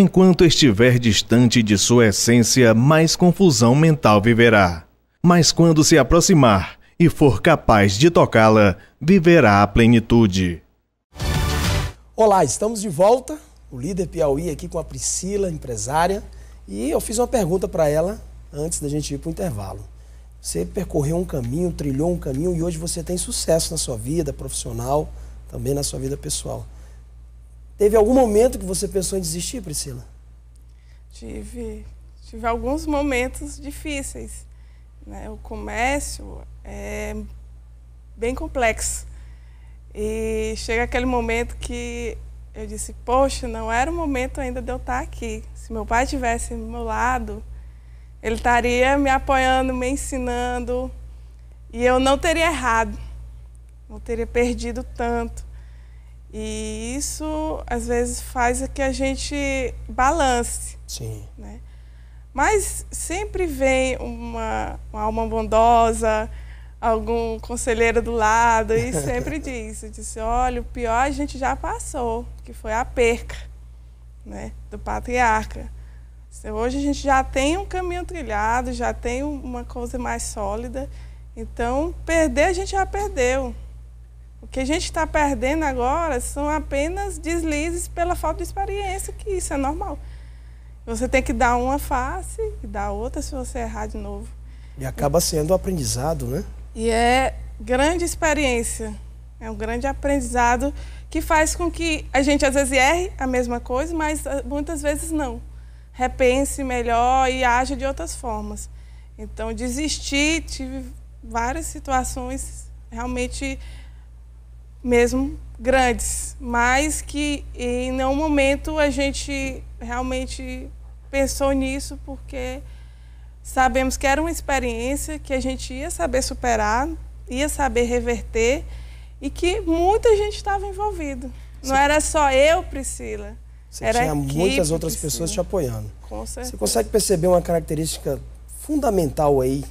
Enquanto estiver distante de sua essência, mais confusão mental viverá. Mas quando se aproximar e for capaz de tocá-la, viverá a plenitude. Olá, estamos de volta. O líder Piauí aqui com a Priscila, empresária, e eu fiz uma pergunta para ela antes da gente ir para o intervalo. Você percorreu um caminho, trilhou um caminho e hoje você tem sucesso na sua vida profissional, também na sua vida pessoal. Teve algum momento que você pensou em desistir, Priscila? Tive, tive alguns momentos difíceis. Né? O comércio é bem complexo. E chega aquele momento que eu disse, poxa, não era o momento ainda de eu estar aqui. Se meu pai tivesse do meu lado, ele estaria me apoiando, me ensinando, e eu não teria errado, não teria perdido tanto. E isso, às vezes, faz que a gente balance. Sim. Né? Mas sempre vem uma, uma alma bondosa, algum conselheiro do lado, e sempre diz, disse, olha, o pior a gente já passou, que foi a perca né, do patriarca. Então, hoje a gente já tem um caminho trilhado, já tem uma coisa mais sólida. Então, perder a gente já perdeu. O que a gente está perdendo agora são apenas deslizes pela falta de experiência, que isso é normal. Você tem que dar uma face e dar outra se você errar de novo. E acaba sendo aprendizado, né? E é grande experiência. É um grande aprendizado que faz com que a gente às vezes erre a mesma coisa, mas ah, muitas vezes não. Repense melhor e aja de outras formas. Então, desisti, tive várias situações realmente mesmo grandes, mas que em nenhum momento a gente realmente pensou nisso porque sabemos que era uma experiência que a gente ia saber superar, ia saber reverter e que muita gente estava envolvida. Não era só eu, Priscila. Você era tinha muitas outras Priscila. pessoas te apoiando. Com certeza. Você consegue perceber uma característica fundamental aí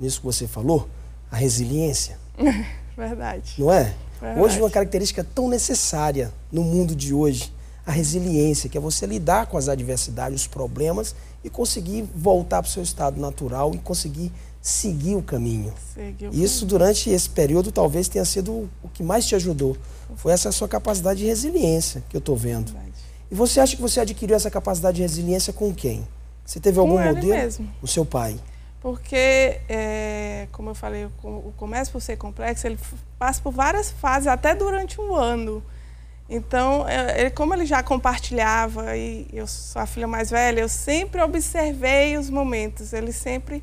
nisso que você falou? A resiliência. Verdade. Não é? É hoje, uma característica tão necessária no mundo de hoje, a resiliência, que é você lidar com as adversidades, os problemas e conseguir voltar para o seu estado natural e conseguir seguir o caminho. Seguir Isso caminho. durante esse período talvez tenha sido o que mais te ajudou. Foi essa sua capacidade de resiliência que eu estou vendo. Verdade. E você acha que você adquiriu essa capacidade de resiliência com quem? Você teve algum com modelo? Ele mesmo. O seu pai porque, é, como eu falei, o comércio por ser complexo, ele passa por várias fases, até durante um ano. Então, é, ele, como ele já compartilhava, e eu sou a filha mais velha, eu sempre observei os momentos, ele sempre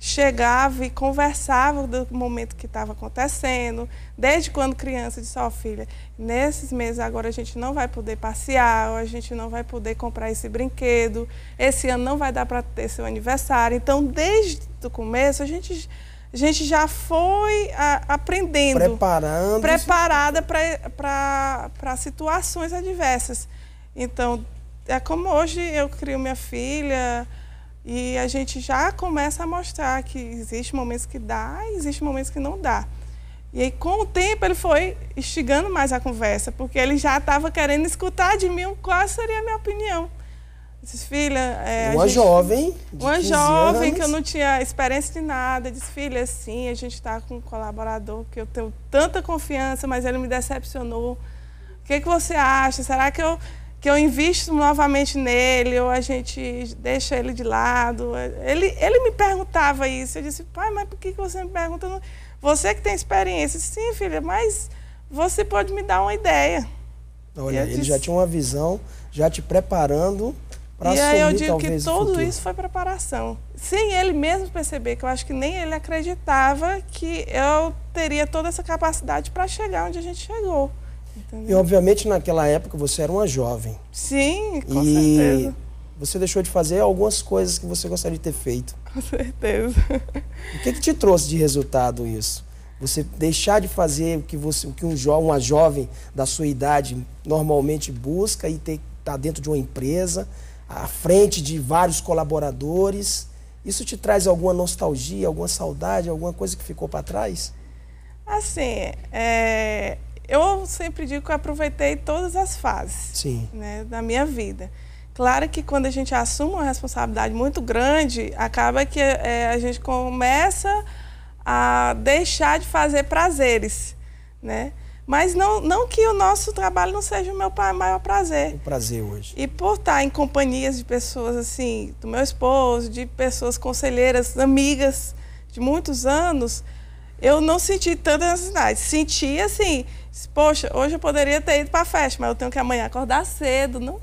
chegava e conversava do momento que estava acontecendo, desde quando criança, disse, ó oh, filha, nesses meses agora a gente não vai poder passear, a gente não vai poder comprar esse brinquedo, esse ano não vai dar para ter seu aniversário. Então, desde o começo, a gente, a gente já foi a, aprendendo. Preparando. Preparada para situações adversas. Então, é como hoje eu crio minha filha e a gente já começa a mostrar que existe momentos que dá, existe momentos que não dá. E aí, com o tempo, ele foi instigando mais a conversa, porque ele já estava querendo escutar de mim qual seria a minha opinião. Diz, filha. É, uma gente, jovem. uma jovem anos. que eu não tinha experiência de nada. Diz, filha, sim, a gente está com um colaborador que eu tenho tanta confiança, mas ele me decepcionou. O que, que você acha? Será que eu que eu invisto novamente nele, ou a gente deixa ele de lado. Ele, ele me perguntava isso. Eu disse, pai, mas por que você me pergunta? Você que tem experiência. Sim, filha, mas você pode me dar uma ideia. Olha, ele disse... já tinha uma visão, já te preparando para assumir E aí eu digo que tudo isso foi preparação. Sem ele mesmo perceber, que eu acho que nem ele acreditava que eu teria toda essa capacidade para chegar onde a gente chegou. Entendi. E obviamente naquela época você era uma jovem. Sim, com e certeza. Você deixou de fazer algumas coisas que você gostaria de ter feito. Com certeza. O que, que te trouxe de resultado isso? Você deixar de fazer o que, você, o que um jo, uma jovem da sua idade normalmente busca e ter estar tá dentro de uma empresa, à frente de vários colaboradores. Isso te traz alguma nostalgia, alguma saudade, alguma coisa que ficou para trás? Assim, é, eu sempre digo que eu aproveitei todas as fases Sim. Né, da minha vida. Claro que quando a gente assume uma responsabilidade muito grande, acaba que é, a gente começa a deixar de fazer prazeres, né? Mas não, não que o nosso trabalho não seja o meu maior prazer. O prazer hoje. E por estar em companhias de pessoas assim, do meu esposo, de pessoas conselheiras, amigas de muitos anos, eu não senti tanta necessidade. Senti assim, Disse, Poxa, hoje eu poderia ter ido para a festa, mas eu tenho que amanhã acordar cedo. Não?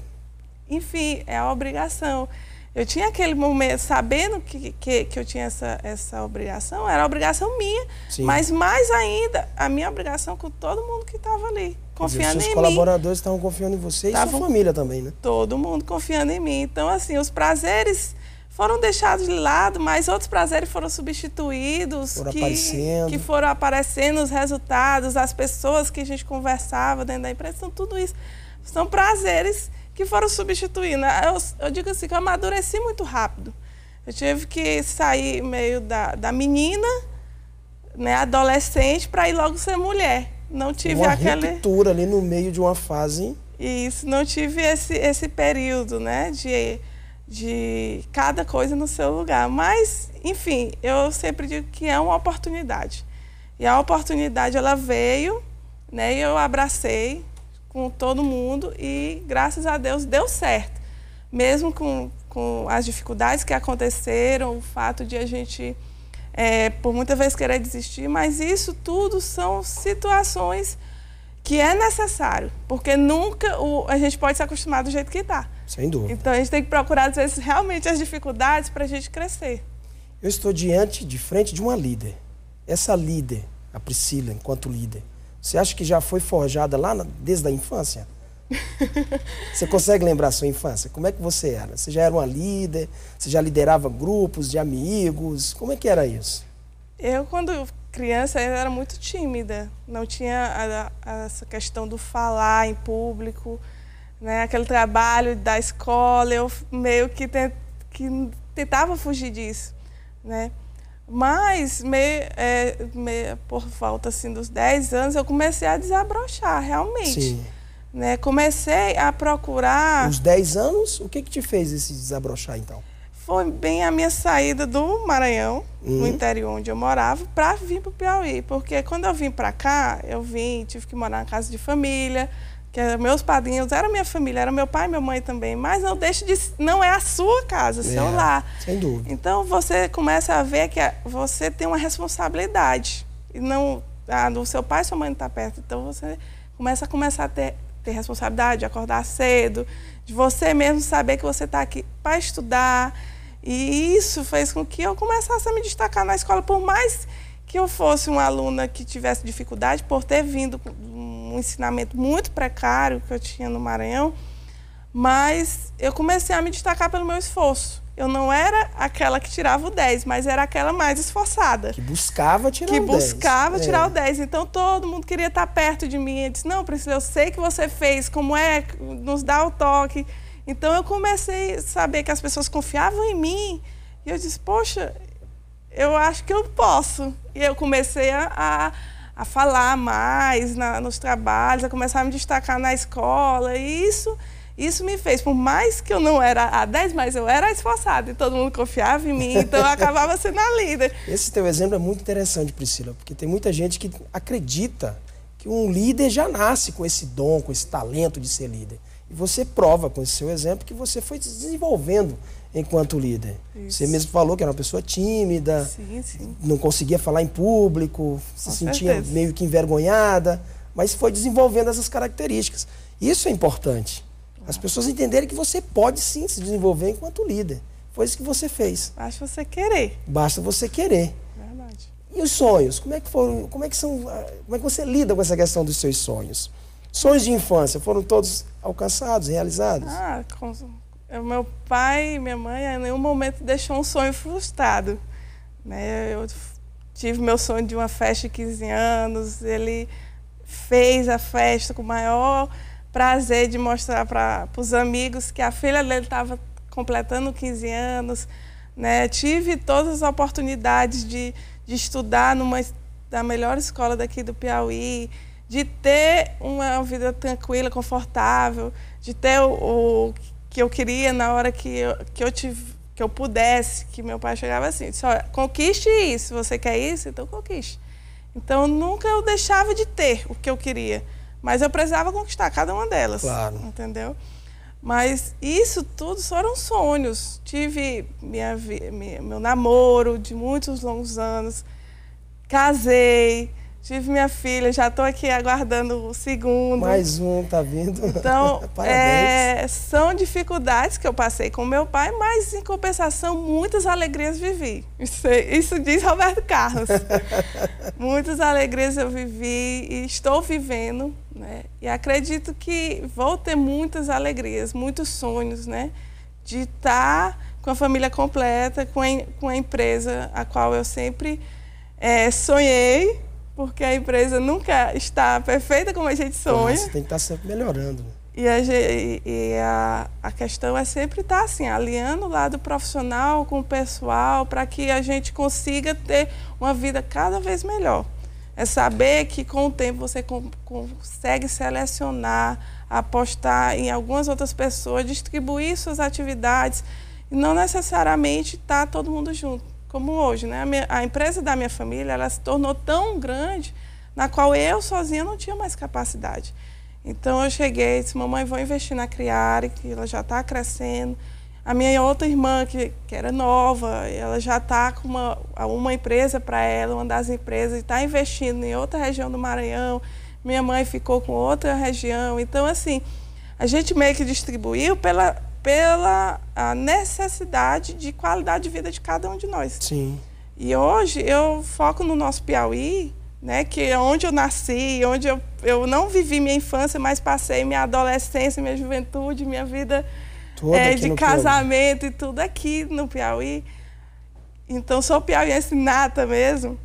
Enfim, é a obrigação. Eu tinha aquele momento, sabendo que, que, que eu tinha essa, essa obrigação, era obrigação minha, Sim. mas mais ainda, a minha obrigação com todo mundo que estava ali, confiando dizer, seus colaboradores estavam confiando em você e sua família também, né? Todo mundo confiando em mim. Então, assim, os prazeres foram deixados de lado, mas outros prazeres foram substituídos, foram que, aparecendo. que foram aparecendo os resultados, as pessoas que a gente conversava dentro da empresa, então tudo isso são prazeres que foram substituindo. Eu, eu digo assim, que eu amadureci muito rápido. Eu tive que sair meio da, da menina, né, adolescente, para ir logo ser mulher. Não tive uma aquela... ruptura ali no meio de uma fase. Isso, não tive esse, esse período, né, de de cada coisa no seu lugar. Mas, enfim, eu sempre digo que é uma oportunidade. E a oportunidade ela veio, né? E eu abracei com todo mundo e graças a Deus deu certo. Mesmo com, com as dificuldades que aconteceram, o fato de a gente é, por muitas vezes querer desistir, mas isso tudo são situações que é necessário, porque nunca o, a gente pode se acostumar do jeito que está. Sem dúvida. Então a gente tem que procurar, às vezes, realmente as dificuldades para a gente crescer. Eu estou diante, de frente de uma líder. Essa líder, a Priscila, enquanto líder, você acha que já foi forjada lá na, desde a infância? você consegue lembrar a sua infância? Como é que você era? Você já era uma líder? Você já liderava grupos de amigos? Como é que era isso? Eu, quando criança, eu era muito tímida. Não tinha a, a, essa questão do falar em público né? Aquele trabalho da escola, eu meio que, que tentava fugir disso, né? Mas, meio, é, meio, por volta assim, dos 10 anos, eu comecei a desabrochar, realmente. Sim. Né? Comecei a procurar... Os 10 anos, o que, que te fez esse desabrochar, então? Foi bem a minha saída do Maranhão, uhum. no interior onde eu morava, para vir para o Piauí. Porque quando eu vim para cá, eu vim, tive que morar na casa de família, que eram é meus padrinhos, era minha família, era meu pai e minha mãe também, mas não deixe de. Não é a sua casa, seu é, lar. Sem dúvida. Então você começa a ver que você tem uma responsabilidade. E não. Ah, o seu pai e sua mãe não estão tá perto. Então você começa a começar a ter, ter responsabilidade, de acordar cedo, de você mesmo saber que você está aqui para estudar. E isso fez com que eu começasse a me destacar na escola, por mais que eu fosse uma aluna que tivesse dificuldade por ter vindo um ensinamento muito precário que eu tinha no Maranhão, mas eu comecei a me destacar pelo meu esforço. Eu não era aquela que tirava o 10, mas era aquela mais esforçada. Que buscava tirar que o 10. Que buscava é. tirar o 10. Então todo mundo queria estar perto de mim. Eu disse: Não, Priscila, eu sei que você fez, como é, nos dá o toque. Então eu comecei a saber que as pessoas confiavam em mim. E eu disse: Poxa, eu acho que eu posso. E eu comecei a, a a falar mais na, nos trabalhos, a começar a me destacar na escola. E isso, isso me fez, por mais que eu não era a 10, mas eu era esforçada e todo mundo confiava em mim, então eu acabava sendo a líder. Esse teu exemplo é muito interessante, Priscila, porque tem muita gente que acredita que um líder já nasce com esse dom, com esse talento de ser líder. E você prova com esse seu exemplo que você foi se desenvolvendo enquanto líder. Isso. Você mesmo falou que era uma pessoa tímida, sim, sim. não conseguia falar em público, se sentia meio que envergonhada, mas foi desenvolvendo essas características. Isso é importante. As ah. pessoas entenderem que você pode sim se desenvolver enquanto líder. Foi isso que você fez. Basta você querer. Basta você querer. Verdade. E os sonhos? Como é que foram? Como é que são? Ah, como é que você lida com essa questão dos seus sonhos? Sonhos de infância foram todos alcançados, realizados? Ah, com, meu pai e minha mãe em nenhum momento deixou um sonho frustrado. Né? Eu tive meu sonho de uma festa de 15 anos, ele fez a festa com o maior prazer de mostrar para os amigos que a filha dele estava completando 15 anos. Né? Tive todas as oportunidades de, de estudar numa da melhor escola daqui do Piauí, de ter uma vida tranquila, confortável, de ter o, o que eu queria na hora que eu, que eu tive que eu pudesse, que meu pai chegava assim, só conquiste isso, você quer isso, então conquiste. Então nunca eu deixava de ter o que eu queria, mas eu precisava conquistar cada uma delas, claro. entendeu? Mas isso tudo foram sonhos. Tive minha, minha, meu namoro de muitos longos anos, casei, Tive minha filha, já estou aqui aguardando o segundo. Mais um tá vindo. Então, é, são dificuldades que eu passei com meu pai, mas em compensação, muitas alegrias vivi. Isso, é, isso diz Roberto Carlos. muitas alegrias eu vivi e estou vivendo, né? E acredito que vou ter muitas alegrias, muitos sonhos, né? De estar com a família completa, com a, com a empresa a qual eu sempre é, sonhei porque a empresa nunca está perfeita como a gente sonha. Você tem que estar tá sempre melhorando. Né? E, a, e a, a questão é sempre estar tá, assim, aliando o lado profissional com o pessoal, para que a gente consiga ter uma vida cada vez melhor. É saber que com o tempo você com, consegue selecionar, apostar em algumas outras pessoas, distribuir suas atividades, e não necessariamente estar tá todo mundo junto como hoje, né? A, minha, a, empresa da minha família, ela se tornou tão grande na qual eu sozinha não tinha mais capacidade. Então eu cheguei, disse, mamãe, vou investir na Criare, que ela já está crescendo. A minha outra irmã, que, que era nova, ela já está com uma, uma empresa para ela, uma das empresas, e está investindo em outra região do Maranhão. Minha mãe ficou com outra região. Então, assim, a gente meio que distribuiu pela, pela necessidade de qualidade de vida de cada um de nós. Sim. E hoje eu foco no nosso Piauí, né, que é onde eu nasci, onde eu, eu não vivi minha infância, mas passei minha adolescência, minha juventude, minha vida é, de casamento Piauí. e tudo aqui no Piauí. Então sou piauiense nata mesmo,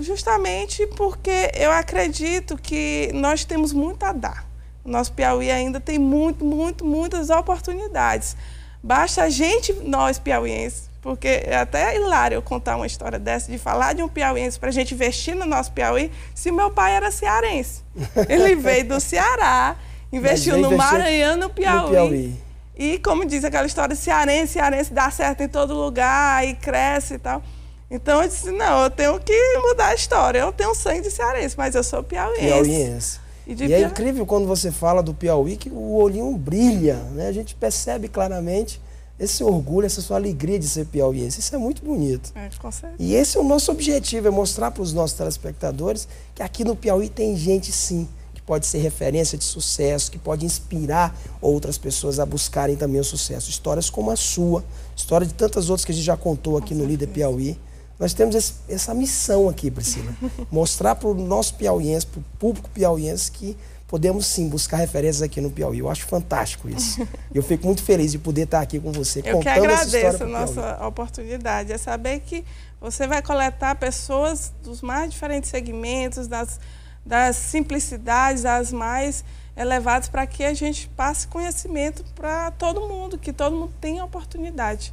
justamente porque eu acredito que nós temos muito a dar. O nosso Piauí ainda tem muito, muito, muitas oportunidades. Basta a gente, nós piauienses, porque é até hilário eu contar uma história dessa, de falar de um piauiense para a gente investir no nosso Piauí, se meu pai era cearense. Ele veio do Ceará, investiu no Maranhão, no Piauí. No Piauí. E como diz aquela história, cearense, cearense dá certo em todo lugar e cresce e tal. Então eu disse, não, eu tenho que mudar a história. Eu tenho sangue de cearense, mas eu sou piauiense. Piauiense. E, é incrível quando você fala do Piauí que o olhinho brilha, né? A gente percebe claramente esse orgulho, essa sua alegria de ser piauiense. Isso é muito bonito. É, com certeza. E esse é o nosso objetivo, é mostrar para os nossos telespectadores que aqui no Piauí tem gente sim que pode ser referência de sucesso, que pode inspirar outras pessoas a buscarem também o sucesso. Histórias como a sua, história de tantas outras que a gente já contou aqui com no certeza. Líder Piauí. Nós temos esse, essa missão aqui, Priscila. Mostrar para o nosso piauiense, para o público piauiense, que podemos sim buscar referências aqui no Piauí. Eu acho fantástico isso. Eu fico muito feliz de poder estar aqui com você, Eu contando essa história. Eu que agradeço a nossa oportunidade. É saber que você vai coletar pessoas dos mais diferentes segmentos, das, das simplicidades, as mais elevadas, para que a gente passe conhecimento para todo mundo, que todo mundo tenha oportunidade.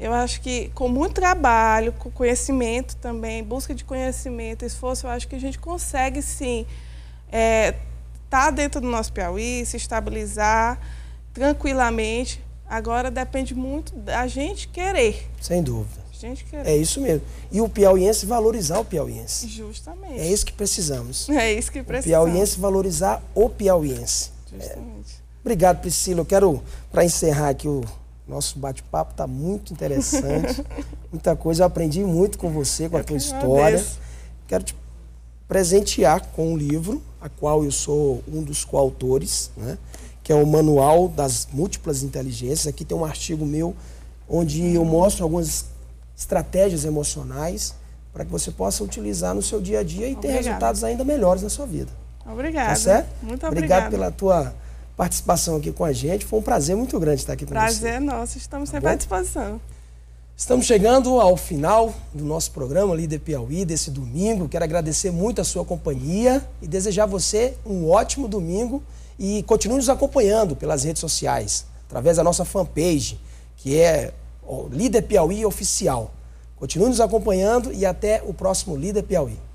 Eu acho que com muito trabalho, com conhecimento também, busca de conhecimento, esforço, eu acho que a gente consegue sim estar é, tá dentro do nosso Piauí, se estabilizar tranquilamente. Agora depende muito da gente querer. Sem dúvida. A gente querer. É isso mesmo. E o piauiense valorizar o piauiense. Justamente. É isso que precisamos. É isso que precisamos. O piauiense valorizar o piauiense. É. Justamente. É. Obrigado, Priscila. Eu quero, para encerrar aqui o nosso bate-papo está muito interessante. muita coisa. Eu aprendi muito com você, com a tua história. Quero te presentear com um livro, a qual eu sou um dos coautores, né? que é o Manual das Múltiplas Inteligências. Aqui tem um artigo meu onde eu mostro algumas estratégias emocionais para que você possa utilizar no seu dia a dia e Obrigada. ter resultados ainda melhores na sua vida. Obrigada. Tá certo? Muito obrigado. Obrigado pela tua participação aqui com a gente. Foi um prazer muito grande estar aqui com prazer você. Prazer nosso, estamos tá sempre bom? à disposição. Estamos chegando ao final do nosso programa Líder Piauí desse domingo. Quero agradecer muito a sua companhia e desejar a você um ótimo domingo e continue nos acompanhando pelas redes sociais, através da nossa fanpage, que é Líder Piauí Oficial. Continue nos acompanhando e até o próximo Líder Piauí.